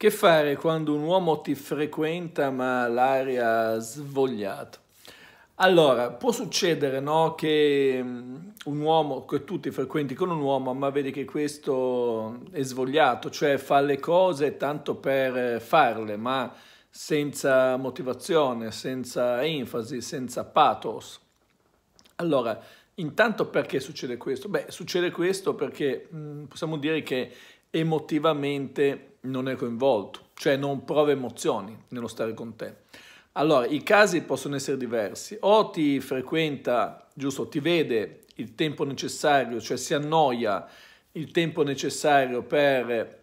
Che fare quando un uomo ti frequenta ma l'aria svogliata? Allora, può succedere no, che, mm, uomo, che tu ti frequenti con un uomo, ma vedi che questo è svogliato, cioè fa le cose tanto per eh, farle, ma senza motivazione, senza enfasi, senza pathos. Allora, intanto perché succede questo? Beh, succede questo perché mh, mm, possiamo dire che emotivamente non è coinvolto, cioè non prova emozioni nello stare con te. Allora, i casi possono essere diversi. O ti frequenta, giusto, ti vede il tempo necessario, cioè si annoia il tempo necessario per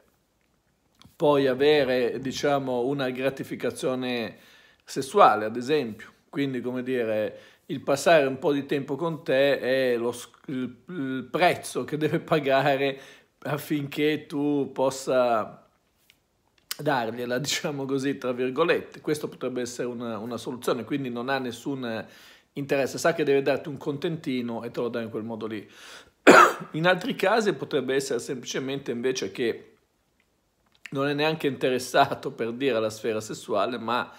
poi avere, diciamo, una gratificazione sessuale, ad esempio. Quindi, come dire, il passare un po' di tempo con te è lo, il, il prezzo che deve pagare affinché tu possa dargliela, diciamo così, tra virgolette. Questo potrebbe essere una, una soluzione, quindi non ha nessun interesse, sa che deve darti un contentino e te lo dà in quel modo lì. in altri casi potrebbe essere semplicemente invece che non è neanche interessato per dire alla sfera sessuale, ma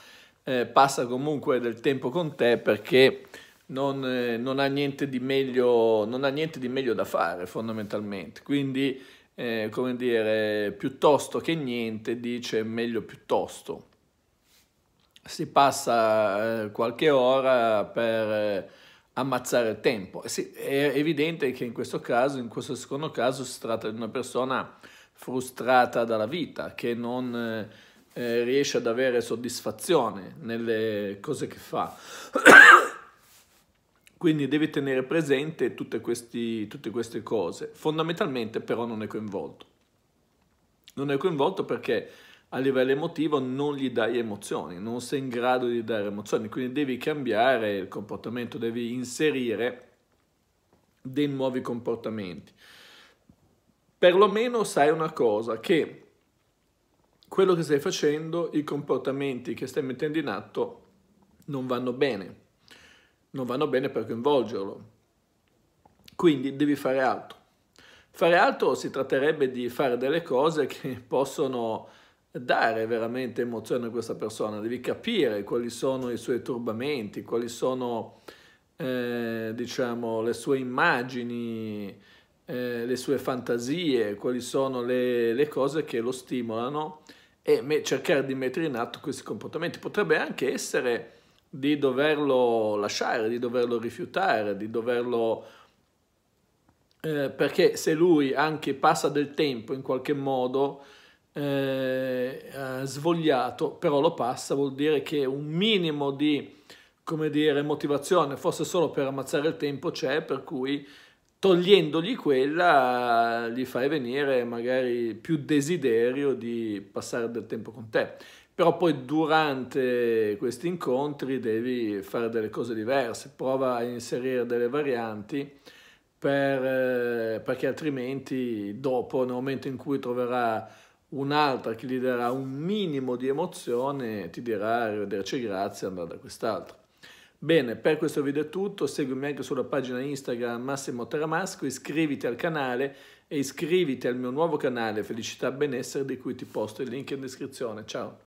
eh, passa comunque del tempo con te perché non, eh, non, ha meglio, non, ha niente di meglio, da fare fondamentalmente. Quindi eh, come dire, piuttosto che niente dice meglio piuttosto. Si passa eh, qualche ora per eh, ammazzare il tempo. Sì, è evidente che in questo caso, in questo secondo caso, si tratta di una persona frustrata dalla vita, che non eh, riesce ad avere soddisfazione nelle cose che fa. Quindi devi tenere presente tutte, questi, tutte queste cose. Fondamentalmente però non è coinvolto. Non è coinvolto perché a livello emotivo non gli dai emozioni, non sei in grado di dare emozioni, quindi devi cambiare il comportamento, devi inserire dei nuovi comportamenti. Perlomeno sai una cosa, che quello che stai facendo, i comportamenti che stai mettendo in atto non vanno bene non vanno bene per coinvolgerlo. Quindi devi fare altro. Fare altro si tratterebbe di fare delle cose che possono dare veramente emozione a questa persona, devi capire quali sono i suoi turbamenti, quali sono eh, diciamo, le sue immagini, eh, le sue fantasie, quali sono le, le cose che lo stimolano e me, cercare di mettere in atto questi comportamenti. Potrebbe anche essere di doverlo lasciare, di doverlo rifiutare, di doverlo... Eh, perché se lui anche passa del tempo in qualche modo eh, eh svogliato, però lo passa, vuol dire che un minimo di, come dire, motivazione, forse solo per ammazzare il tempo c'è, per cui togliendogli quella gli fai venire magari più desiderio di passare del tempo con te però poi durante questi incontri devi fare delle cose diverse, prova a inserire delle varianti per, eh, perché altrimenti dopo, nel momento in cui troverà un'altra che gli darà un minimo di emozione, ti dirà arrivederci, grazie, e andare da quest'altra. Bene, per questo video è tutto, seguimi anche sulla pagina Instagram Massimo Teramasco, iscriviti al canale e iscriviti al mio nuovo canale Felicità Benessere di cui ti posto il link in descrizione. Ciao!